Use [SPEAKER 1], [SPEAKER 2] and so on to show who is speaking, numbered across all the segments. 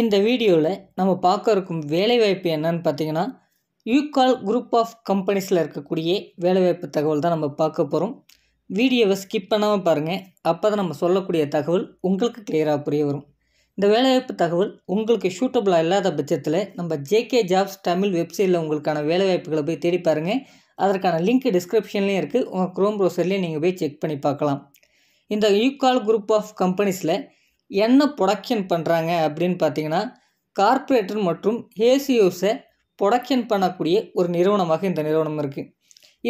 [SPEAKER 1] இந்த வீடியோவில் நம்ம பார்க்க இருக்கும் வேலைவாய்ப்பு என்னன்னு பார்த்தீங்கன்னா யூகால் குரூப் ஆஃப் கம்பெனிஸில் இருக்கக்கூடிய வேலைவாய்ப்பு தகவல் தான் நம்ம பார்க்க போகிறோம் வீடியோவை ஸ்கிப் பண்ணாமல் பாருங்கள் அப்போ தான் நம்ம சொல்லக்கூடிய தகவல் உங்களுக்கு கிளியராக புரிய வரும் இந்த வேலைவாய்ப்பு தகவல் உங்களுக்கு ஷூட்டபுளாக இல்லாத பட்சத்தில் நம்ம ஜேகே ஜாப்ஸ் தமிழ் வெப்சைட்டில் உங்களுக்கான வேலைவாய்ப்புகளை போய் தேடி பாருங்கள் அதற்கான லிங்க் டிஸ்கிரிப்ஷன்லேயும் இருக்குது உங்கள் க்ரோம் ப்ரௌசர்லேயும் நீங்கள் போய் செக் பண்ணி பார்க்கலாம் இந்த யூகால் குரூப் ஆஃப் கம்பெனிஸில் என்ன ப்ரொடக்ஷன் பண்ணுறாங்க அப்படின்னு பார்த்தீங்கன்னா கார்ப்பரேட்டர் மற்றும் ஏசியோஸை ப்ரொடக்ஷன் பண்ணக்கூடிய ஒரு நிறுவனமாக இந்த நிறுவனம் இருக்குது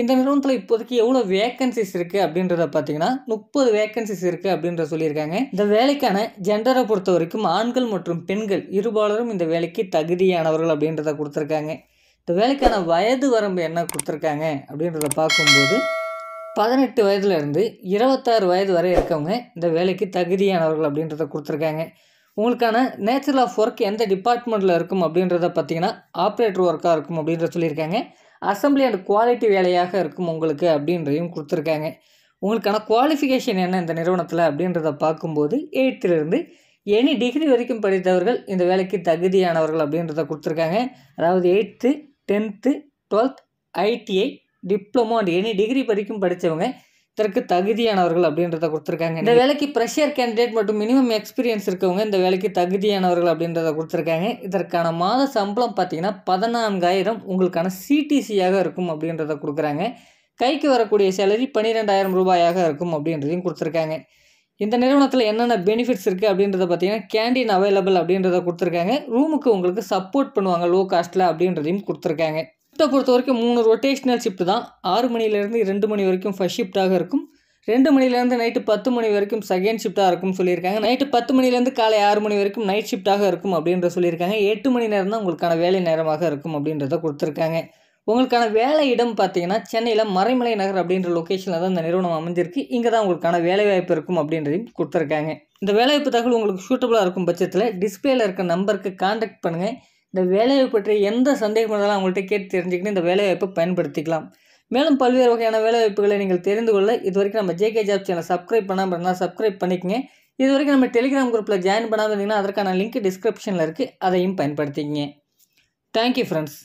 [SPEAKER 1] இந்த நிறுவனத்தில் இப்போதைக்கு எவ்வளோ வேக்கன்சிஸ் இருக்குது அப்படின்றத பார்த்தீங்கன்னா முப்பது வேக்கன்சிஸ் இருக்குது அப்படின்ற சொல்லியிருக்காங்க இந்த வேலைக்கான ஜெண்டரை பொறுத்த வரைக்கும் ஆண்கள் மற்றும் பெண்கள் இருபாலரும் இந்த வேலைக்கு தகுதியானவர்கள் அப்படின்றத கொடுத்துருக்காங்க இந்த வேலைக்கான வயது வரம்பு என்ன கொடுத்துருக்காங்க அப்படின்றத பார்க்கும்போது பதினெட்டு வயதுலேருந்து இருபத்தாறு வயது வரை இருக்கவங்க இந்த வேலைக்கு தகுதியானவர்கள் அப்படின்றத கொடுத்துருக்காங்க உங்களுக்கான நேச்சுரல் ஆஃப் ஒர்க் எந்த டிபார்ட்மெண்ட்டில் இருக்கும் அப்படின்றத பார்த்தீங்கன்னா ஆப்ரேட்டர் ஒர்க்காக இருக்கும் அப்படின்றத சொல்லியிருக்காங்க அசம்பிளி அண்ட் குவாலிட்டி வேலையாக இருக்கும் உங்களுக்கு அப்படின்றதையும் கொடுத்துருக்காங்க உங்களுக்கான குவாலிஃபிகேஷன் என்ன இந்த நிறுவனத்தில் அப்படின்றத பார்க்கும்போது எயித்துலேருந்து எனி டிகிரி வரைக்கும் படித்தவர்கள் இந்த வேலைக்கு தகுதியானவர்கள் அப்படின்றத கொடுத்துருக்காங்க அதாவது eighth tenth twelfth ITI diploma and any degree வரைக்கும் படித்தவங்க இதற்கு தகுதியானவர்கள் அப்படின்றத கொடுத்துருக்காங்க இந்த வேலைக்கு ப்ரெஷர் கேண்டிடேட் மற்றும் மினிமம் எக்ஸ்பீரியன்ஸ் இருக்கவங்க இந்த வேலைக்கு தகுதியானவர்கள் அப்படின்றத கொடுத்துருக்காங்க இதற்கான மாத சம்பளம் பார்த்தீங்கன்னா பதினான்காயிரம் உங்களுக்கான சிடிசியாக இருக்கும் அப்படின்றத கொடுக்குறாங்க கைக்கு வரக்கூடிய சேலரி பன்னிரெண்டாயிரம் ரூபாயாக இருக்கும் அப்படின்றதையும் கொடுத்துருக்காங்க இந்த நிறுவனத்தில் என்னென்ன பெனிஃபிட்ஸ் இருக்குது அப்படின்றத பார்த்தீங்கன்னா கேண்டீன் அவைலபிள் அப்படின்றத கொடுத்துருக்காங்க ரூமுக்கு உங்களுக்கு சப்போர்ட் பண்ணுவாங்க லோ காஸ்ட்டில் அப்படின்றதையும் கொடுத்துருக்காங்க ஷிஃப்ட்டை பொறுத்த வரைக்கும் மூணு ரொட்டேஷ்னல் ஷிஃப்ட் தான் ஆறு மணிலேருந்து ரெண்டு மணி வரைக்கும் ஃபஸ்ட் ஷிஃப்ட்டாக இருக்கும் ரெண்டு மணிலேருந்து நைட்டு பத்து மணி வரைக்கும் செகண்ட் ஷிஃப்ட்டாக இருக்கும்னு சொல்லியிருக்காங்க நைட்டு பத்து மணிலேருந்து காலை ஆறு மணி வரைக்கும் நைட் ஷிஃப்ட்டாக இருக்கும் அப்படின்ற சொல்லியிருக்காங்க எட்டு மணி நேரம் தான் உங்களுக்கான வேலை நேரமாக இருக்கும் அப்படின்றத கொடுத்துருக்காங்க உங்களுக்கான வேலை இடம் பார்த்தீங்கன்னா சென்னையில் மறைமலை நகர் அப்படின்ற லொக்கேஷனில் தான் இந்த நிறுவனம் அமைஞ்சிருக்கு இங்கே தான் உங்களுக்கான வேலைவாய்ப்பு இருக்கும் அப்படின்றதையும் கொடுத்துருக்காங்க இந்த வேலைவாய்ப்பு தகவல் உங்களுக்கு சூட்டபுளாக இருக்கும் பட்சத்தில் டிஸ்பிளேல இருக்க நம்பருக்கு காண்டாக்ட் பண்ணுங்கள் இந்த வேலையை பற்றி எந்த சந்தேகம் இருந்தாலும் அவங்கள்ட்ட கேட்டு தெரிஞ்சுக்கிட்டு இந்த வேலைவாய்ப்பை பயன்படுத்திக்கலாம் மேலும் பல்வேறு வகையான வேலைவாய்ப்புகளை நீங்கள் தெரிந்து கொள்ள இது வரைக்கும் நம்ம ஜேகே ஜாப் சேனல் சப்ஸ்கிரைப் பண்ணாமல் இருந்தால் சப்ஸ்கிரைப் பண்ணிக்கங்க இது வரைக்கும் நம்ம டெலிகிராம் குரூப்பில் ஜாயின் பண்ணாமல் இருந்தீங்கன்னா அதற்கான லிங்க் டிஸ்கிரிப்ஷனில் இருக்குது அதையும் பயன்படுத்திக்கங்க தேங்க்யூ ஃப்ரெண்ட்ஸ்